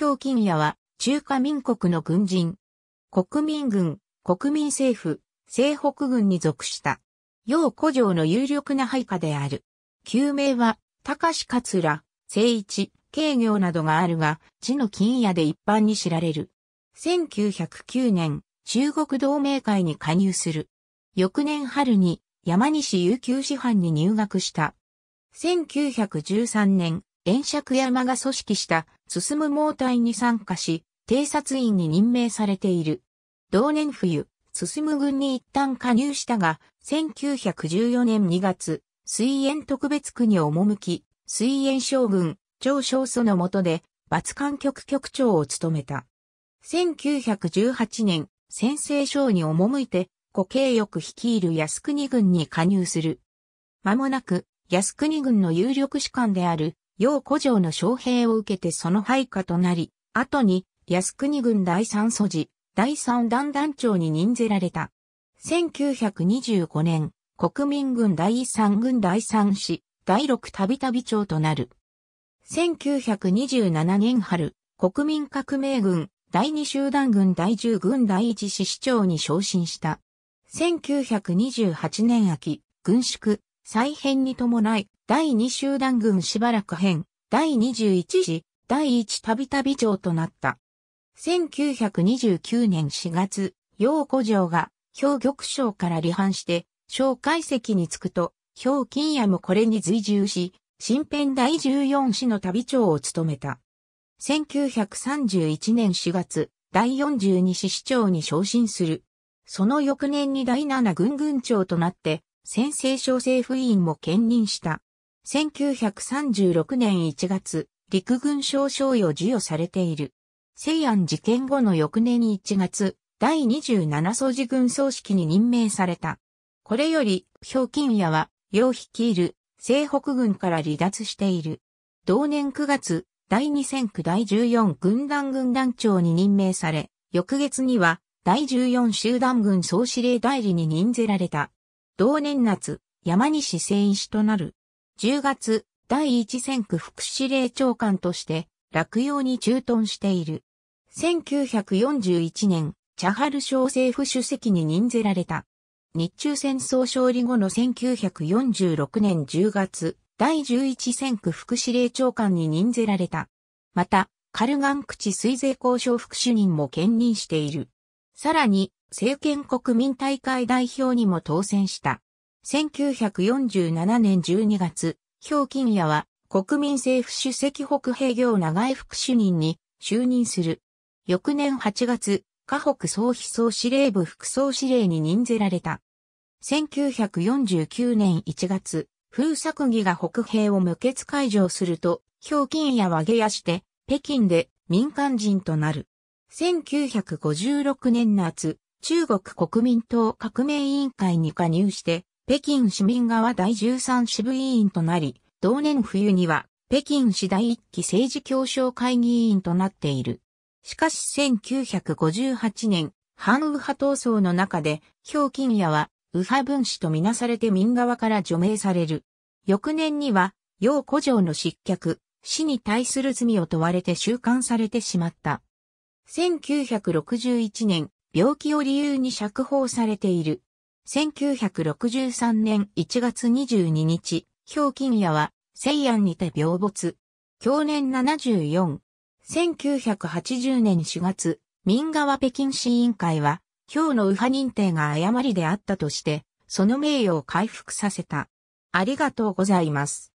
表金也は、中華民国の軍人。国民軍、国民政府、西北軍に属した。要古城の有力な配下である。旧名は、高志桂、聖一、慶行などがあるが、地の金屋で一般に知られる。1909年、中国同盟会に加入する。翌年春に、山西有球師範に入学した。1913年、炎尺山が組織した進む猛隊に参加し、偵察員に任命されている。同年冬、進む軍に一旦加入したが、1914年2月、水煙特別区に赴き、水煙将軍、長少祖の下で、罰管局局長を務めた。1918年、先制省に赴いて、形よ翼率いる靖国軍に加入する。間もなく、靖国軍の有力士官である楊古城の招聘を受けてその配下となり、後に靖国軍第三祖寺、第三団団長に任ぜられた。1925年、国民軍第三軍第三師、第六度々町長となる。1927年春、国民革命軍、第二集団軍第十軍第一師市長に昇進した。1928年秋、軍縮、再編に伴い、第2集団軍しばらく編、第21次、第1たびたび長となった。1929年4月、陽子城が、兵玉省から離反して、小解析に着くと、兵金也もこれに随従し、新編第14市の旅長を務めた。1931年4月、第42市市長に昇進する。その翌年に第7軍軍長となって、先制小政府委員も兼任した。1936年1月、陸軍少将を授与されている。西安事件後の翌年1月、第27総除軍総指揮に任命された。これより、表金屋は、楊率いる、西北軍から離脱している。同年9月、第2戦区第14軍団軍団長に任命され、翌月には、第14集団軍総司令代理に任ぜられた。同年夏、山西聖医師となる。10月、第一戦区副司令長官として、落葉に駐屯している。1941年、チャハル省政府主席に任ぜられた。日中戦争勝利後の1946年10月、第11戦区副司令長官に任ぜられた。また、カルガン口水税交渉副主任も兼任している。さらに、政権国民大会代表にも当選した。1947年12月、表金屋は国民政府主席北平行長江副主任に就任する。翌年8月、河北総秘総司令部副総司令に任ぜられた。1949年1月、風作儀が北平を無欠解除すると、表金屋は下野して、北京で民間人となる。1956年夏、中国国民党革命委員会に加入して、北京市民側第13支部委員となり、同年冬には北京市第1期政治協商会議委員となっている。しかし1958年、反右派闘争の中で、表金屋は右派分子とみなされて民側から除名される。翌年には、楊古城の失脚、死に対する罪を問われて収監されてしまった。1961年、病気を理由に釈放されている。1963年1月22日、氷金屋は、西安にて病没。去年74。1980年4月、民側北京市委員会は、氷の右派認定が誤りであったとして、その名誉を回復させた。ありがとうございます。